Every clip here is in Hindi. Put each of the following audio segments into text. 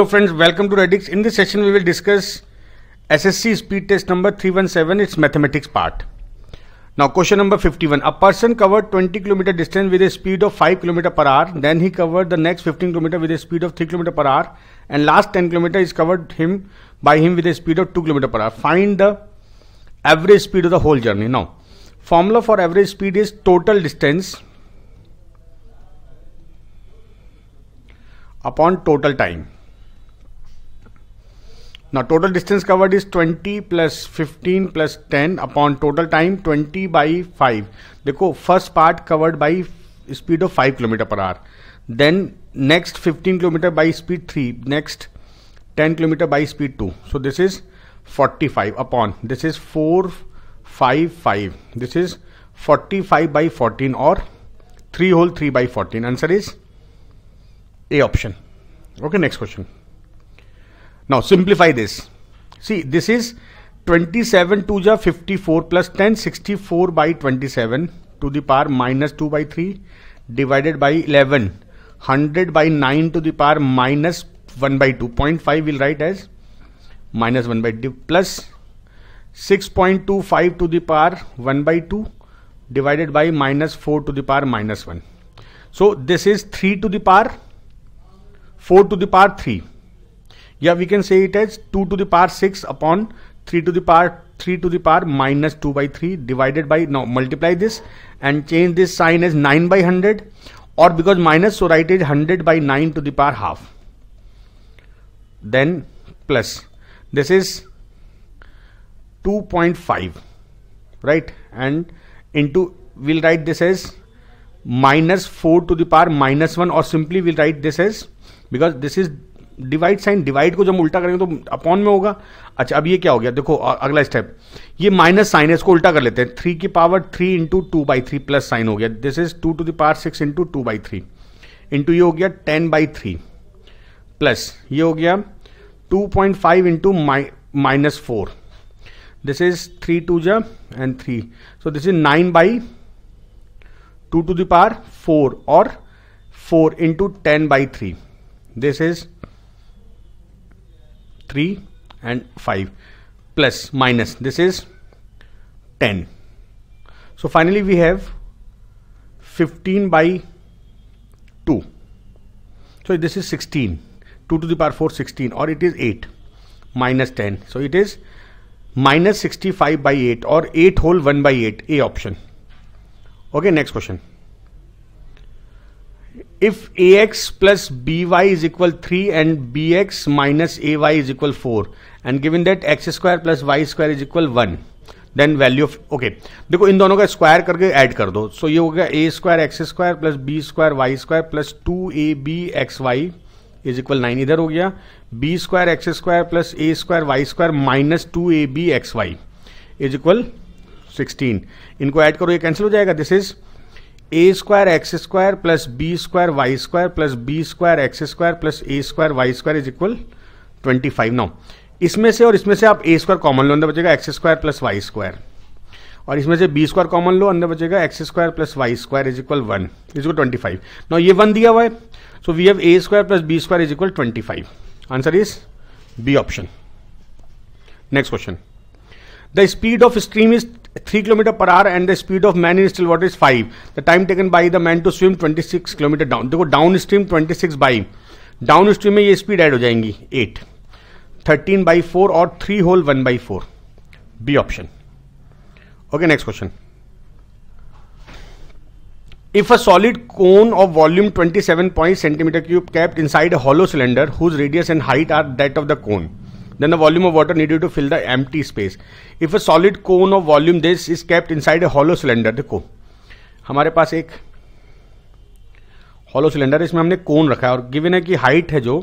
So friends, welcome to Radix. In this session, we will discuss SSC speed test number 317, its mathematics part. Now question number 51. A person covered 20 km distance with a speed of 5 km per hour. Then he covered the next 15 km with a speed of 3 km per hour. And last 10 km is covered him by him with a speed of 2 km per hour. Find the average speed of the whole journey. Now, formula for average speed is total distance upon total time. Now total distance covered is 20 plus 15 plus 10 upon total time 20 by 5. देखो first part covered by speed of 5 km per hour. Then next 15 km by speed 3. Next 10 km by speed 2. So this is 45 upon this is 455. This is 45 by 14 or 3 whole 3 by 14. Answer is A option. Okay next question. Now simplify this. See, this is 27 to the 54 plus 10, 64 by 27 to the power minus 2 by 3 divided by 11, 100 by 9 to the power minus 1 by 2.5 we'll write as minus 1 by 2 plus 6.25 to the power 1 by 2 divided by minus 4 to the power minus 1. So this is 3 to the power 4 to the power 3 yeah we can say it as 2 to the power 6 upon 3 to the power 3 to the power minus 2 by 3 divided by now multiply this and change this sign as 9 by 100 or because minus so write it 100 by 9 to the power half then plus this is 2.5 right and into we'll write this as minus 4 to the power minus 1 or simply we'll write this as because this is divide sign divide को जब उल्टा करेंगे तो अपॉन में होगा अच्छा अब ये क्या हो गया देखो अगला स्टेप ये माइनस साइन है इसको उल्टा कर लेते हैं थ्री की power three into two by three plus sign हो गया this is two to the power six into two by three into ये हो गया टेन बाई थ्री प्लस ये हो गया two point five into minus four this is three two जब and three so this is nine by two to the power four और four into ten by three this is 3 and 5 plus minus this is 10 so finally we have 15 by 2 so this is 16 2 to the power 4 16 or it is 8 minus 10 so it is minus 65 by 8 or 8 whole 1 by 8 a option okay next question if a x plus b y is equal three and b x minus a y is equal four and given that x square plus y square is equal one then value of okay देखो इन दोनों का स्क्वायर करके ऐड कर दो सो so, ये हो गया a square x square plus b square y square plus two a b x y is equal nine इधर हो गया b square x square plus a square y square minus two a b x y is equal sixteen इनको ऐड करो ये कैंसिल हो जाएगा this is a square x square plus b square y square plus b square x square plus a square y square is equal twenty five now इसमें से और इसमें से आप ए स्क्वायर कॉमन लो अंदर बचेगा x square plus y square और इसमें से बी स्क्वायर कॉमन लो अंदर बचेगा x square plus y square is equal one is equal twenty five now ये वन दिया हुआ है so we have a square plus b square is equal twenty five answer is B option next question the speed of stream is three kilometre per hour and the speed of man in still water is five the time taken by the man to swim twenty six kilometre down देखो down stream twenty six by down stream में ये स्पीड एड हो जाएंगी एट थर्टीन बाई फोर और three whole one by four B option okay next question if a solid cone of volume twenty seven point centimetre cube capped inside a hollow cylinder whose radius and height are that of the cone then the volume of water needed to fill the empty space. If a solid cone of volume this is kept inside a hollow cylinder, देखो हमारे पास एक हॉलो सिलेंडर इसमें हमने कोन रखा है और गिवन है कि हाइट है जो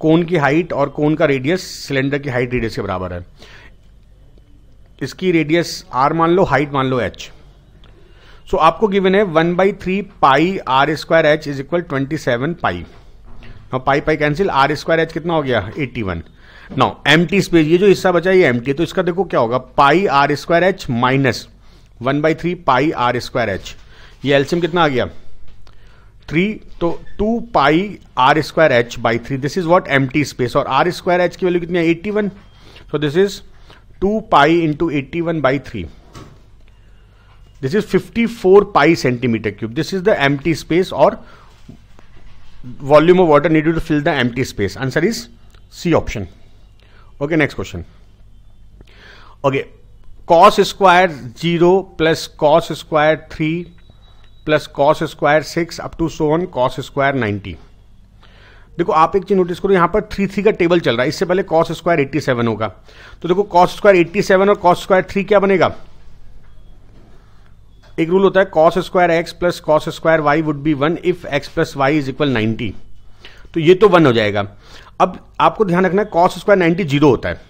कोन की हाइट और कोन का रेडियस सिलेंडर की हाइट रेडियस के बराबर है इसकी रेडियस आर मान लो हाइट मान लो एच सो so, आपको गिवन है one by three pi are square h is equal twenty seven pi pi pi cancel r square h कितना हो गया eighty one now empty space ये जो हिस्सा बचा ये एम टी तो इसका देखो क्या होगा pi are square h minus one by three pi are square h ये एल्सियम कितना आ गया थ्री तो two pi are square h by three this is what empty space और आर स्क्वायर एच की वैल्यू कितनी है eighty one so this is two pi into eighty one by three this is fifty four pi centimetre cube this is the empty space और volume of water needed to fill the empty space answer is C option okay next question okay cos square zero plus cos square three plus cos square six up to so on cos square ninety देखो आप एक चीज नोटिस करो यहां पर थ्री थ्री का टेबल चल रहा है इससे पहले कॉस स्क्वायर एट्टी सेवन होगा तो देखो कॉस स्क्वायर एट्टी सेवन और कॉस स्क्वायर थ्री क्या बनेगा एक रूल होता है cos square x plus cos square y would be one if x plus y is equal ninety तो ये तो वन हो जाएगा अब आपको ध्यान रखना है कॉस स्क्वायर नाइन्टी जीरो होता है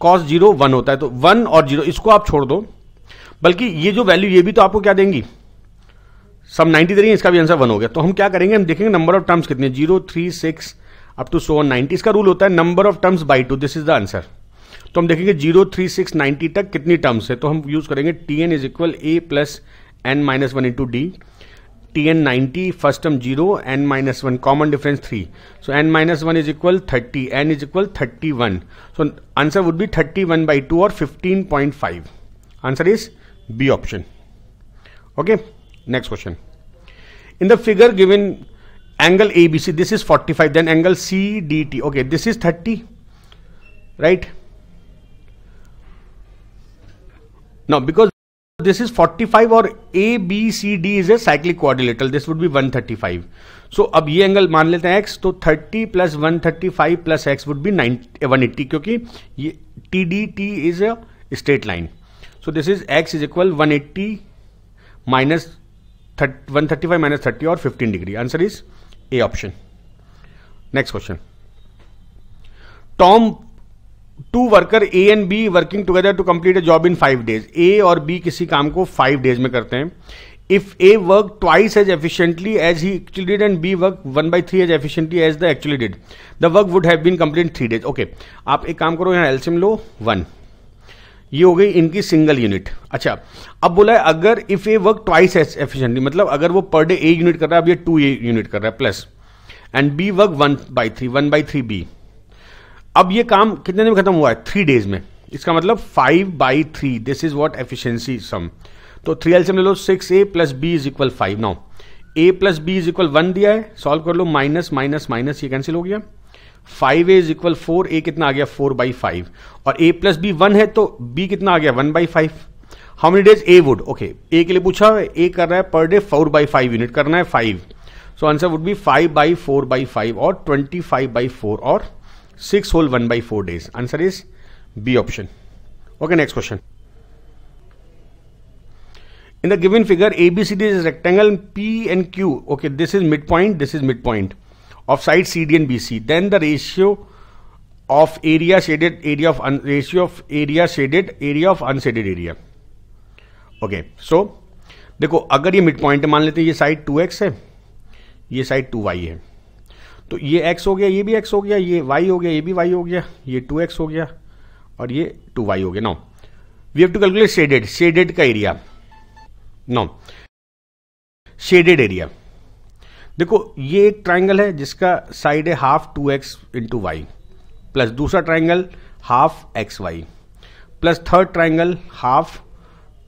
कॉस जीरो वन होता है तो वन और जीरो इसको आप छोड़ दो बल्कि ये जो वैल्यू ये भी तो आपको क्या देंगी सब नाइन्टी देंगे इसका भी आंसर वन हो गया तो हम क्या करेंगे हम देखेंगे नंबर ऑफ टर्म्स कितने zero three six up to so ninety इसका रूल होता है number of terms by two this is the answer तो हम देखेंगे जीरो थ्री सिक्स नाइन्टी तक कितनी टर्म्स है तो हम यूज करेंगे t n is equal a plus n minus one into d tn 90 first term 0 n minus 1 common difference 3 so n minus 1 is equal 30 n is equal 31 so answer would be 31 by 2 or 15.5 answer is b option okay next question in the figure given angle abc this is 45 then angle cdt okay this is 30 right now because is forty 45 और A B C D is a cyclic quadrilateral this would be 135 so so, अब ये एंगल मान लेते हैं एक्स तो 30 plus 135 plus x would be 180 क्योंकि ये T D T is a straight line so this is x is equal 180 minus one thirty five minus thirty और fifteen degree answer is A option next question Tom two worker A and B working together to complete a job in five days A और बी किसी काम को फाइव डेज में करते हैं if A work twice as efficiently as he actually did and B work one by three as efficiently as the actually did the work would have been complete three days okay आप एक काम करो यहाँ एल्सिम लो वन ये हो गई इनकी सिंगल यूनिट अच्छा अब बोला है अगर if A work twice as efficiently मतलब अगर वो पर डे ए यूनिट कर रहा है अब ये टू ए यूनिट कर रहा है plus and B work one by three one by three B अब ये काम कितने दिन में खत्म हुआ है थ्री डेज में इसका मतलब five by three this is what efficiency sum तो थ्री एल्सियम ले लो six A plus B is equal five now A plus B is equal one दिया है सॉल्व कर लो माइनस माइनस माइनस ये कैंसिल हो गया five A is equal four A कितना आ गया फोर बाई फाइव और ए प्लस बी वन है तो बी कितना आ गया one by five how many days A would okay A के लिए पूछा ए कर रहा है per day four by five unit करना है five so answer would be five by four by five और ट्वेंटी फाइव बाई फोर और six whole one by four days answer is B option okay next question in the given figure A B C D is rectangle P and Q okay this is mid point this is mid point of side C D and B C then the ratio of area shaded area of ratio of area shaded area of unshaded area okay so देखो अगर ये मिड पॉइंट मान लेते हैं ये साइड टू एक्स है ये साइड टू वाई है तो ये एक्स हो गया ये भी एक्स हो गया ये वाई हो गया ये भी वाई हो गया ये टू एक्स हो गया और ये टू वाई हो गया no we have to calculate shaded shaded का एरिया नो शेडेड एरिया देखो ये एक ट्राइंगल है जिसका साइड है half two x into y plus दूसरा triangle half x y plus third triangle half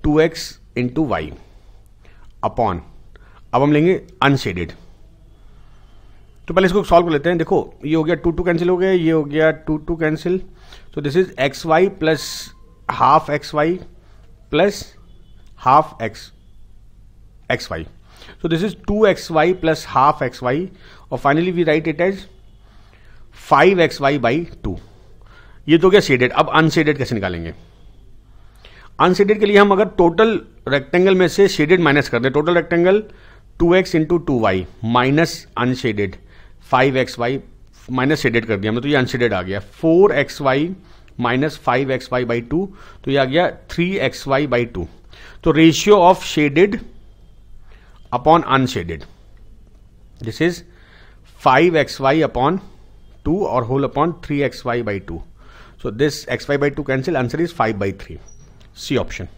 two x into y upon अब हम लेंगे अनशेडेड तो पहले इसको सॉल्व कर लेते हैं देखो ये हो गया टू टू कैंसिल हो गया ये हो गया two two cancel so this is x y plus half x y plus half x x y so this is two x y plus half x y और finally we write it as five x y by two ये तो क्या शेडेड अब अनशेडेड कैसे निकालेंगे अनशेडेड के लिए हम अगर टोटल रेक्टेंगल में से शेडेड माइनस कर दें total rectangle two x into two y minus unshaded five x y minus shaded कर दिया हमने तो ये अनसेडेड आ गया four x y minus five x y by two तो ये आ गया three x y by two तो ratio of shaded upon unshaded this is five x y upon two और whole upon three x y by two so this x y by to cancel answer is five by three C option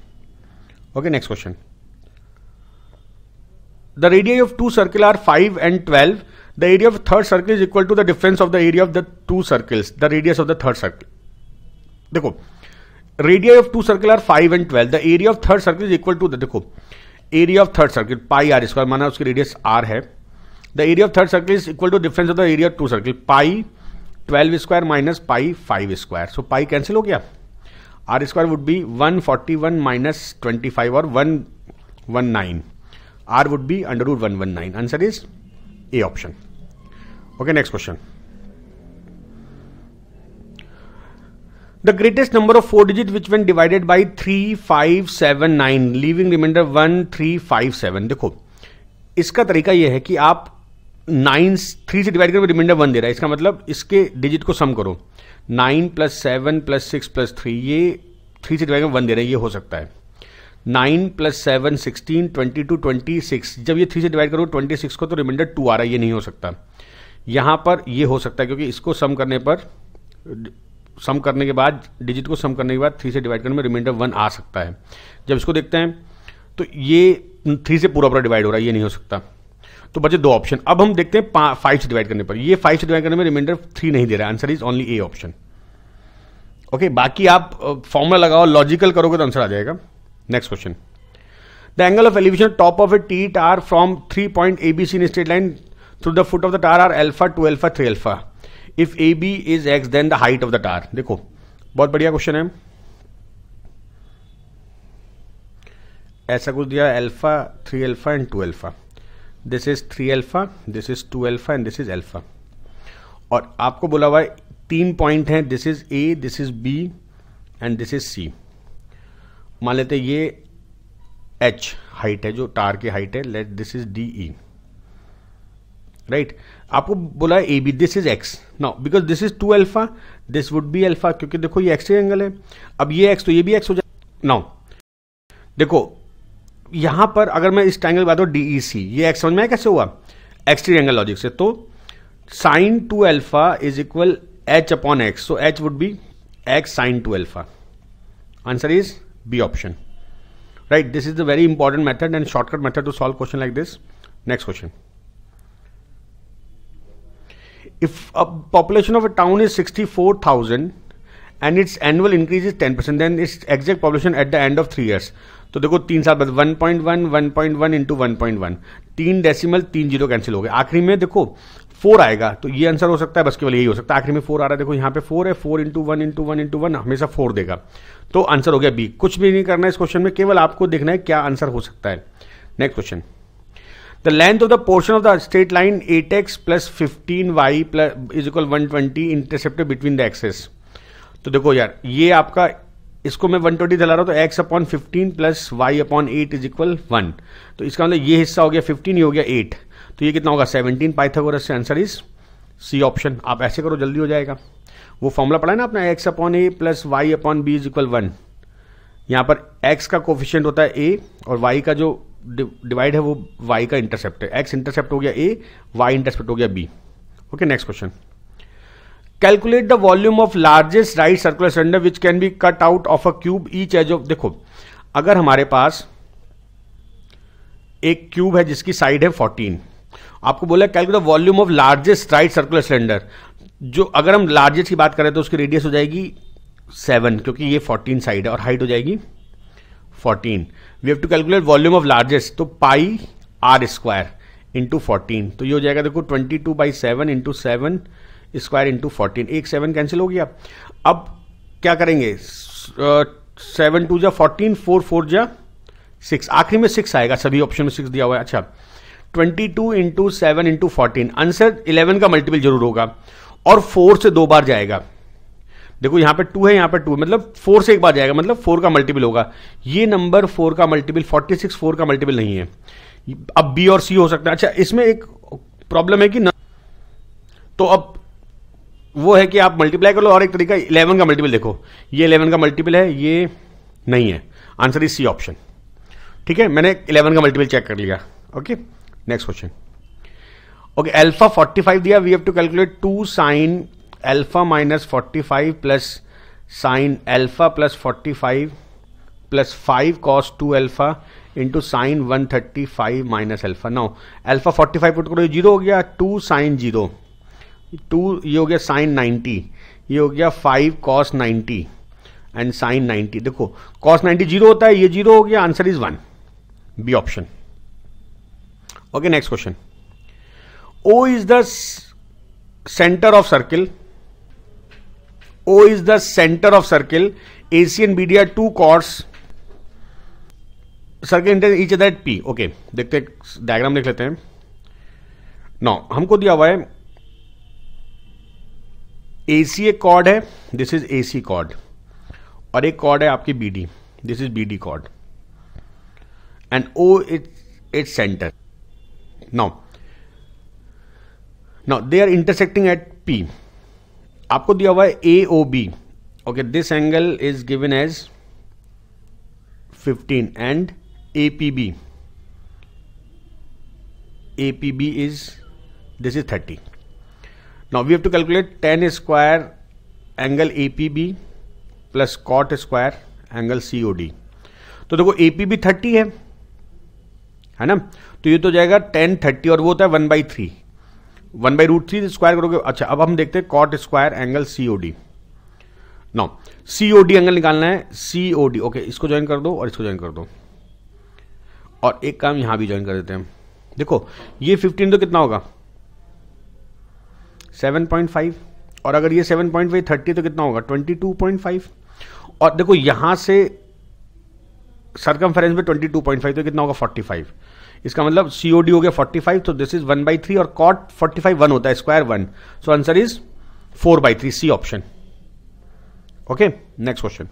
okay next question the radii of two circle R five and twelve the area of third circle is equal to the difference of the area of the two circles the radius of the third circle देखो radii of two circle R five and twelve the area of third circle is equal to the देखो area of third circle pi are square माना उसकी रेडियस आर है the area of third circle is equal to difference of the area of two circle pi twelve square minus pi five square so pi cancel हो गया R square would be one forty one minus twenty five और one one nine R would be under root one one nine answer is A option of four digit The greatest number of four five which when divided by one three five seven देखो इसका तरीका यह है कि आप नाइन थ्री से डिवाइड करके रिमाइंडर वन दे रहा है इसका मतलब इसके डिजिट को सम करो nine plus seven plus six plus three ये थ्री से डिवाइड कर वन दे रहा है ये हो सकता है nine plus seven sixteen twenty two twenty six जब ये थ्री से डिवाइड करो ट्वेंटी सिक्स को तो रिमाइंडर टू आ रहा है ये नहीं हो सकता यहाँ पर ये हो सकता है क्योंकि इसको सम करने पर सम करने के बाद डिजिट को सम करने के बाद थ्री से डिवाइड करने में रिमाइंडर वन आ सकता है जब इसको देखते हैं तो ये थ्री से पूरा पूरा डिवाइड हो रहा है ये नहीं हो सकता तो बचे दो ऑप्शन अब हम देखते हैं फाइव से डिवाइड करने पर ये फाइव से डिवाइड करने में रिमाइंडर थ्री नहीं दे रहा answer is only A option okay बाकी आप फॉर्मुला लगाओ लॉजिकल करोगे तो आंसर आ जाएगा next question the angle of elevation top of a tower from three point A B C in straight line through the foot of the tower are alpha two alpha three alpha if A B is X then the height of the tower देखो बहुत बढ़िया क्वेश्चन है ऐसा कुछ दिया alpha three alpha and two alpha this is three alpha this is two alpha and this is alpha और आपको बोला हुआ तीन पॉइंट हैं this is A this is B and this is C मान लेते ये एच हाइट है जो टार की हाइट है let this is D E right आपको बोला A B this is X now because this is two alpha this would be alpha क्योंकि देखो ये एक्स एंगल है अब ये एक्स तो ये भी एक्स हो जाए नाउ देखो यहां पर अगर मैं इस ट्राइंगल बात हूँ डीई सी ये एक्स समझ में आया कैसे हुआ एक्स एंगल लॉजिक से तो sine two alpha is equal H upon X so H would be X sine two alpha answer is B option right this is the very important method and shortcut method to solve question like this next question if a population of a town is 64,000 and its annual increase is 10% then its exact population at the end of three years तो देखो तीन साल बाद 1.1 1.1 पॉइंट वन इंटू वन तीन डेसिमल तीन जीरो कैंसिल हो गए आखिरी में देखो फोर आएगा तो ये आंसर हो सकता है बस केवल यही हो सकता है आखिरी में फोर आ रहा है देखो यहाँ पे फोर है four into one into one into one हमेशा फोर देगा तो आंसर हो गया बी कुछ भी नहीं करना है इस क्वेश्चन में केवल आपको देखना है क्या आंसर हो सकता है next question the portion of the straight line eight X plus fifteen Y plus is equal one twenty intercepted between the axes तो देखो यार ये आपका इसको मैं वन ट्वेंटी दिला रहा हूँ तो X upon fifteen plus Y upon eight is equal one तो इसका मतलब ये हिस्सा हो गया फिफ्टीन ये हो गया एट तो ये कितना होगा सेवनटीन पाइथागोरस से आंसर इज सी ऑप्शन आप ऐसे करो जल्दी हो जाएगा वो फॉर्मूला पढ़ा है ना अपना X upon A plus Y upon B is equal one यहाँ पर एक्स का कोफिशियंट होता है ए और वाई का जो डिवाइड है वो वाई का इंटरसेप्ट है एक्स इंटरसेप्ट हो गया ए वाई इंटरसेप्ट हो गया B okay next question calculate the volume of largest right circular cylinder which can be cut out of a cube each edge of देखो अगर हमारे पास एक क्यूब है जिसकी साइड है 14 आपको बोला calculate the volume of largest right circular cylinder जो अगर हम लार्जेस्ट की बात करें तो उसकी रेडियस हो जाएगी सेवन क्योंकि ये फोर्टीन साइड है और हाइट हो जाएगी fourteen we have to calculate volume of largest तो pi are square into fourteen तो ये हो जाएगा देखो twenty two by seven into seven square into fourteen एक सेवन कैंसिल हो गया अब क्या करेंगे सेवन टू जा फोर्टीन फोर फोर जा सिक्स आखिरी में सिक्स आएगा सभी ऑप्शन में सिक्स दिया हुआ है अच्छा twenty two into seven into fourteen answer eleven का मल्टीपल जरूर होगा और फोर से दो बार जाएगा देखो यहाँ पे टू है यहाँ पे टू मतलब फोर से एक बार जाएगा मतलब फोर का मल्टीपल होगा ये नंबर फोर का मल्टीपल फोर्टी सिक्स फोर का मल्टीपल नहीं है अब बी और सी हो सकता है अच्छा इसमें एक प्रॉब्लम है कि न... तो अब वो है कि आप मल्टीप्लाई कर लो और एक तरीका इलेवन का मल्टीपल देखो ये इलेवन का मल्टीपल है ये नहीं है आंसर इज सी ऑप्शन ठीक है मैंने इलेवन का मल्टीपल चेक कर लिया okay next question okay alpha 45 दिया we have to calculate two sine alpha minus forty five plus sine alpha plus forty five plus five cos two alpha into sine one thirty five minus alpha नौ अल्फा फोर्टी फाइव पुट करो जीरो हो गया टू साइन जीरो टू ये हो गया साइन नाइन्टी ये हो गया five cos ninety and sine ninety देखो कॉस नाइन्टी जीरो होता है ये जीरो हो गया answer is one B option okay next question O is the centre of circle O is the center of circle. AC and BD are two chords. Circle enters P okay देखते डायग्राम देख लेते हैं नो हमको दिया हुआ है ए सी एक कॉर्ड है this is A C chord और एक कॉर्ड है आपकी B D this is B D chord and O it it centre no now they are intersecting at P आपको दिया हुआ है A O B okay this angle is given as 15 and A P B A P B is this is 30 now we have to calculate tan square angle A P B plus cot square angle C O D तो देखो ए पी बी थर्टी है है ना तो ये तो जाएगा टेन थर्टी और वो होता है one by three one by root three square करोगे अच्छा अब हम देखते हैं cot square angle COD no COD angle निकालना है सीओडी ओके इसको ज्वाइन कर दो और इसको ज्वाइन कर दो और एक काम यहां भी ज्वाइन कर देते हैं देखो ये फिफ्टीन तो कितना होगा सेवन पॉइंट फाइव और अगर ये सेवन पॉइंट फाइव थर्टी तो कितना होगा ट्वेंटी टू पॉइंट फाइव और देखो यहां से सरकम में ट्वेंटी टू पॉइंट फाइव तो कितना होगा फोर्टी फाइव इसका मतलब सीओडी हो गया फोर्टी फाइव तो this is one by three और कॉट फोर्टी फाइव वन होता है square one so answer is four by three C option okay next question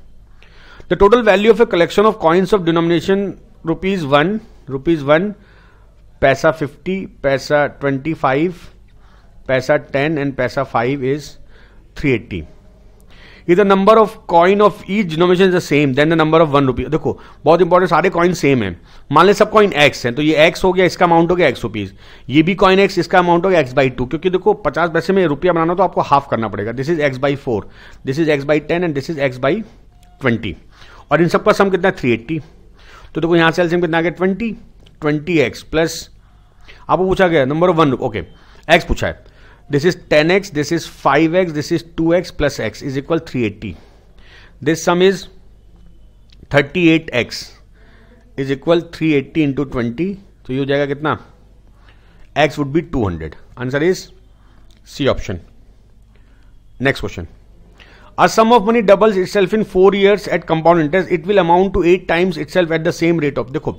the total value of a collection of coins of denomination rupees one rupees one paisa fifty paisa twenty five paisa ten and paisa five is three eighty if the number of coin of each denomination is the same then the number of one rupee देखो बहुत इंपॉर्टेंट सारे कॉइन सेम है मान लें सब कॉइन एक्स है तो ये एक्स हो गया इसका अमाउंट हो गया एक्स रुपीज ये भी कॉइन एक्स इसका अमाउंट हो गया एक्स बाई टू क्योंकि देखो पचास पैसे में रुपया बनाना तो आपको हाफ करना पड़ेगा this is X by four this is X by ten and this is X by twenty और इन सबका सम कितना है थ्री एट्टी तो देखो यहाँ से एल्सियम कितना आ गया ट्वेंटी ट्वेंटी एक्स प्लस आपको पूछा गया नंबर वन ओके एक्स पूछा है ten X this is five X this is two X plus X is equal three eighty this sum is thirty eight X is equal three eighty into twenty तो ये हो जाएगा कितना x would be two hundred answer is C option next question a sum of money doubles itself in four years at compound interest it will amount to eight times itself at the same rate of देखो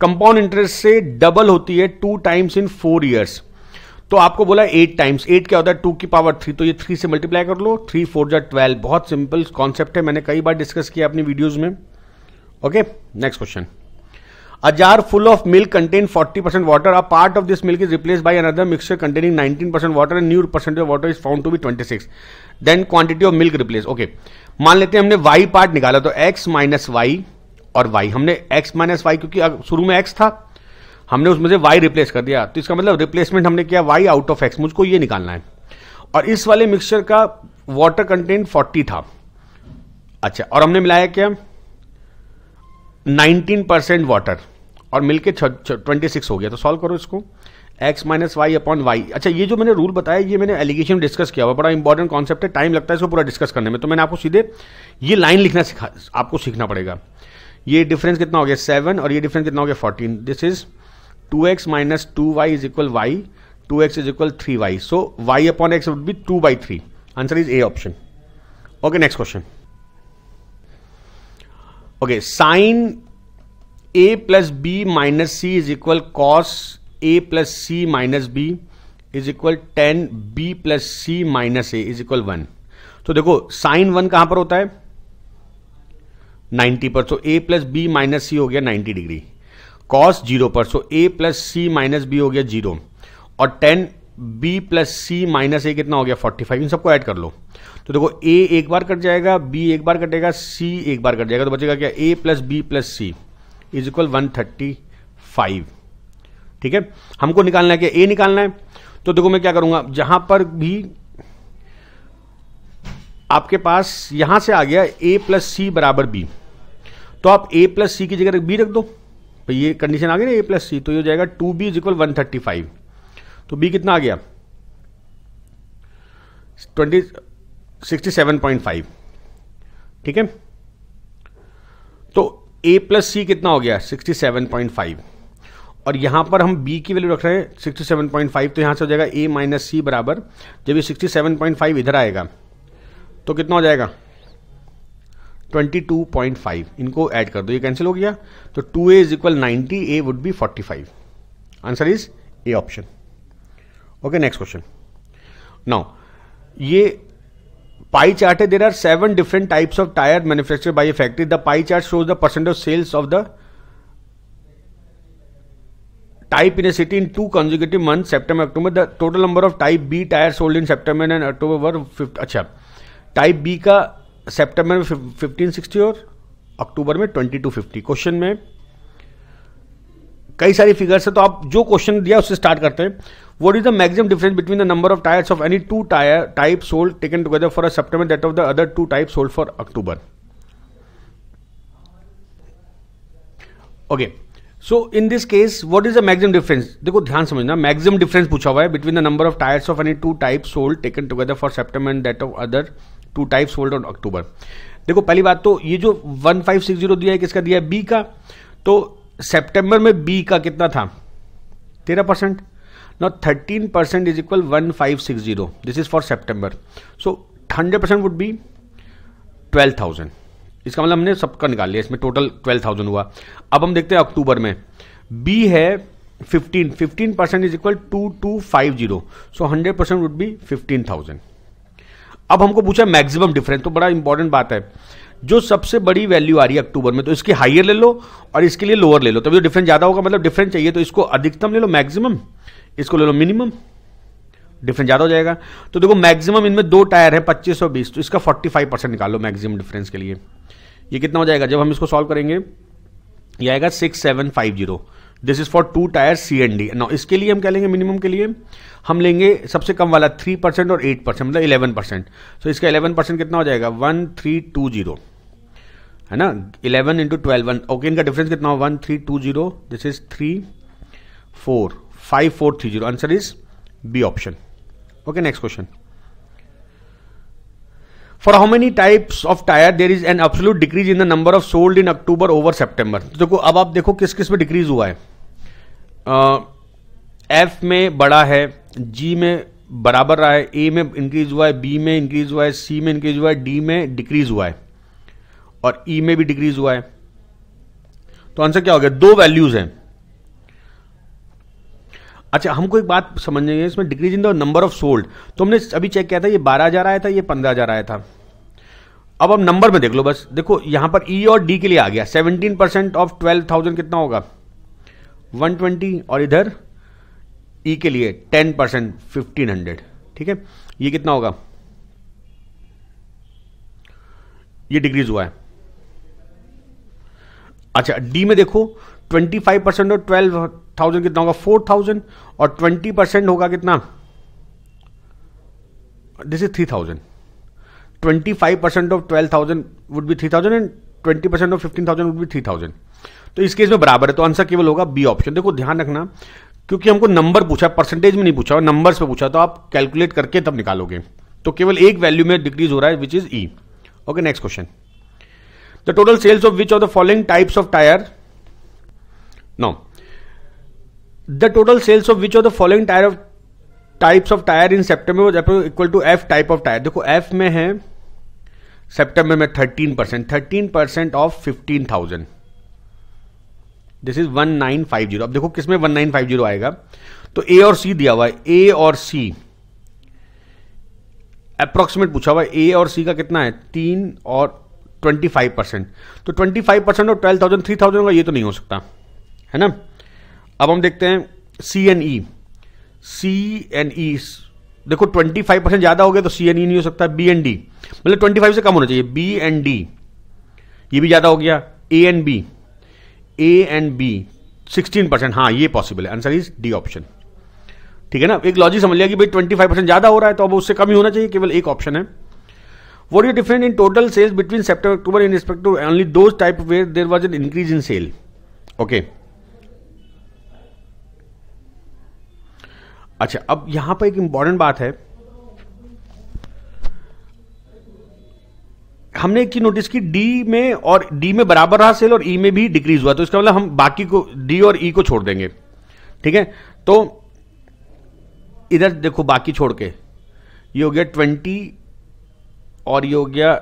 कंपाउंड इंटरेस्ट से डबल होती है two times in four years तो आपको बोला एट टाइम्स एट क्या होता है टू की पावर थ्री तो ये थ्री से मल्टीप्लाई कर लो थ्री फोर जो ट्वेल्व बहुत सिंपल कॉन्सेप्ट है मैंने कई बार डिस्कस किया अपनी वीडियोज में okay next question a jar full of milk contain forty percent water a part of this milk is replace by another mixture containing nineteen percent water and new percent of water is found to be twenty six then quantity of milk replace okay मान लेते हैं हमने वाई पार्ट निकाला तो एक्स माइनस वाई और वाई हमने एक्स माइनस वाई क्योंकि शुरू में एक्स था हमने उसमें से वाई रिप्लेस कर दिया तो इसका मतलब रिप्लेसमेंट हमने किया वाई आउट ऑफ एक्स मुझको ये निकालना है और इस वाले मिक्सचर का वाटर कंटेंट फोर्टी था अच्छा और हमने मिलाया क्या नाइनटीन परसेंट वाटर और मिलकर ट्वेंटी सिक्स हो गया तो सॉल्व करो इसको X minus Y upon Y अच्छा ये जो मैंने रूल बताया ये मैंने एलिगेशन डिस्कस किया हुआ बड़ा इंपॉर्टेंट कॉन्सेप्ट है टाइम लगता है इसको पूरा डिस्कस करने में तो मैंने आपको सीधे ये लाइन लिखना सिखा आपको सीखना पड़ेगा ये डिफरेंस कितना हो गया सेवन और ये डिफरेंस कितना हो गया fourteen this is two X minus two Y is equal Y two X is equal three Y so Y upon X would be two by three answer is A option okay next question okay sine A plus B minus C is equal cos A plus C minus B is equal tan B plus C minus A is equal one तो देखो साइन वन कहां पर होता है 90 पर तो A plus B minus C हो गया 90 डिग्री कॉस जीरो पर so A plus C minus B हो गया जीरो और ten B plus C minus A कितना हो गया फोर्टी फाइव इन सबको ऐड कर लो तो देखो ए एक बार कट जाएगा बी एक बार कटेगा सी एक बार कट जाएगा तो बचेगा क्या A plus B plus C is equal one thirty five ठीक है हमको निकालना है क्या ए निकालना है तो देखो मैं क्या करूंगा जहां पर भी आपके पास यहां से आ गया ए प्लस सी बराबर बी तो आप ए प्लस सी की जगह बी रख दो ये कंडीशन आ गई ना ए प्लस सी तो ये हो जाएगा two B is equal one thirty five तो बी कितना आ गया twenty sixty seven point five ठीक है तो ए प्लस सी कितना हो गया सिक्सटी सेवन पॉइंट फाइव और यहां पर हम बी की वैल्यू रख रहे हैं सिक्सटी सेवन पॉइंट फाइव तो यहां से हो जाएगा ए माइनस सी बराबर जब ये सिक्सटी सेवन पॉइंट फाइव इधर आएगा तो कितना हो जाएगा 22.5 इनको ऐड कर दो ये कैंसिल हो गया तो 2a A is equal ninety A would be forty five answer is A option okay next question now ये पाई चार्ट है there are seven different types of tyre manufacture by a factory the pie chart shows the percent of sales of the type in a city in two consecutive month September October the total number of type B tyre sold in September and October fifth अच्छा टाइप बी का सेप्टेम्बर में फिफ्टीन सिक्सटी और अक्टूबर में ट्वेंटी टू फिफ्टी क्वेश्चन में कई सारी फिगर्स है तो आप जो क्वेश्चन दिया उससे स्टार्ट करते हैं what is the maximum difference between the number of tyres of any two tyre type sold taken together for a September of the other two type sold for October okay so in this case what is the maximum difference देखो ध्यान समझना मैक्सिमम डिफरेंस पूछा हुआ है between the number of tyres of any two type sold taken together for September that of other two type hold on October देखो पहली बात तो ये जो वन फाइव सिक्स जीरो दिया है किसका दिया है बी का तो सेप्टेम्बर में बी का कितना था तेरह परसेंट ना thirteen percent is equal one five six zero this is for September so hundred percent would be twelve thousand इसका मतलब हमने सबका निकाल लिया इसमें टोटल ट्वेल्व थाउजेंड हुआ अब हम देखते हैं अक्टूबर में बी है fifteen fifteen percent is equal to two five zero so hundred percent would be fifteen thousand अब हमको पूछा मैक्सिमम डिफरेंस तो बड़ा इंपॉर्टेंट बात है जो सबसे बड़ी वैल्यू आ रही है अक्टूबर में तो इसकी हाइयर ले लो और इसके लिए लोअर ले लो तभी तो डिफरेंस ज़्यादा होगा मतलब डिफरेंस चाहिए तो इसको अधिकतम ले लो मैक्सिमम इसको ले लो मिनिमम डिफरेंस ज़्यादा हो जाएगा तो देखो मैक्सिमम इनमें दो टायर है पच्चीस और बीस तो इसका फोर्टी फाइव परसेंट निकालो मैक्सिमम डिफरेंस के लिए ये कितना हो जाएगा जब हम इसको सॉल्व करेंगे ये आएगा six seven five zero this is for two tyre C and D now इसके लिए हम क्या लेंगे मिनिमम के लिए हम लेंगे सबसे कम वाला थ्री परसेंट और एट परसेंट मतलब इलेवन परसेंट सो इसका इलेवन परसेंट कितना हो जाएगा वन थ्री टू जीरो है ना eleven into twelve one okay इनका डिफरेंस कितना one three two zero this is three four five four three zero answer is B option okay next question for how many types of tyre there is an absolute decrease in the number of sold in October over September देखो अब आप देखो किस किस में डिक्रीज हुआ है एफ में बड़ा है जी में बराबर रहा है ए में इंक्रीज हुआ है बी में इंक्रीज हुआ है सी में इंक्रीज हुआ है डी में डिक्रीज हुआ है और ई e में भी डिक्रीज हुआ है तो आंसर क्या हो गया दो वैल्यूज हैं अच्छा हमको एक बात समझेंगे इसमें decrease in the number of sold तो हमने अभी चेक किया था ये बारह हजार आया था ये पंद्रह हजार आया था अब हम नंबर में देख लो बस देखो यहां पर ई e और डी के लिए आ गया seventeen percent of twelve thousand कितना होगा 120 और इधर ई e के लिए 10 परसेंट फिफ्टीन ठीक है ये कितना होगा ये डिग्रीज हुआ है अच्छा डी में देखो 25 परसेंट और 12,000 कितना होगा 4,000 और 20 परसेंट होगा कितना this is 3,000 25 percent of 12,000 would be 3,000 and twenty percent of fifteen thousand be three thousand तो इस केस में बराबर है तो आंसर केवल होगा बी ऑप्शन देखो ध्यान रखना क्योंकि हमको नंबर पूछा परसेंटेज में नहीं पूछा और नंबर्स पे पूछा तो आप कैलकुलेट करके तब निकालोगे तो केवल एक वैल्यू में डिक्रीज हो रहा है which is E okay next question the total sales of which of the following types of tyre no the total sales of which of the following tyre of types of tyre in September equal to F type of tyre देखो एफ में है सेप्टेम्बर में thirteen percent thirteen percent of fifteen thousand this is one nine five zero अब देखो किसमें वन नाइन फाइव जीरो आएगा तो ए और सी दिया हुआ है ए और सी अप्रोक्सीमेट पूछा हुआ है ए और सी का कितना है तीन और ट्वेंटी फाइव परसेंट तो ट्वेंटी फाइव परसेंट और ट्वेल्व थाउजेंड थ्री थाउजेंड का ये तो नहीं हो सकता है ना अब हम देखते हैं C N E C N E देखो 25 परसेंट ज्यादा हो गया तो सी एन ई नहीं हो सकता बी एन डी मतलब 25 से कम होना चाहिए बी एन डी ये भी ज्यादा हो गया A and B A and B 16 percent हाँ ये पॉसिबल है आंसर इज डी ऑप्शन ठीक है ना एक लॉजिक समझ लिया कि भाई 25 परसेंट ज्यादा हो रहा है तो अब उससे कम ही होना चाहिए केवल एक ऑप्शन है what you different in total sales between September October in respect to only those type where there was an increase in sale okay अच्छा अब यहां पर एक इंपॉर्टेंट बात है हमने एक चीज नोटिस की डी में और डी में बराबर रहा सेल और ई e में भी डिक्रीज हुआ तो इसका मतलब हम बाकी को डी और ई e को छोड़ देंगे ठीक है तो इधर देखो बाकी छोड़ के ये हो गया ट्वेंटी और ये हो गया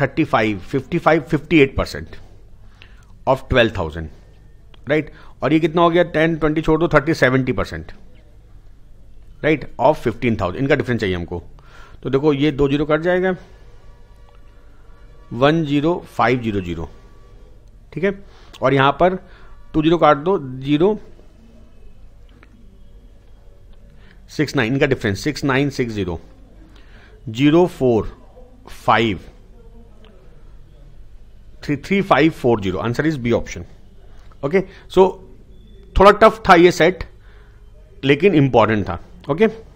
thirty five fifty five fifty eight percent of twelve thousand right और ये कितना हो गया टेन ट्वेंटी छोड़ दो thirty seventy percent right of fifteen thousand इनका डिफरेंस चाहिए हमको तो देखो ये दो जीरो कट जाएगा one zero five zero zero ठीक है और यहां पर टू जीरो काट दो जीरो सिक्स नाइन इनका डिफरेंस six nine six zero zero four five three three five four zero answer is B option okay so थोड़ा टफ था ये सेट लेकिन इंपॉर्टेंट था okay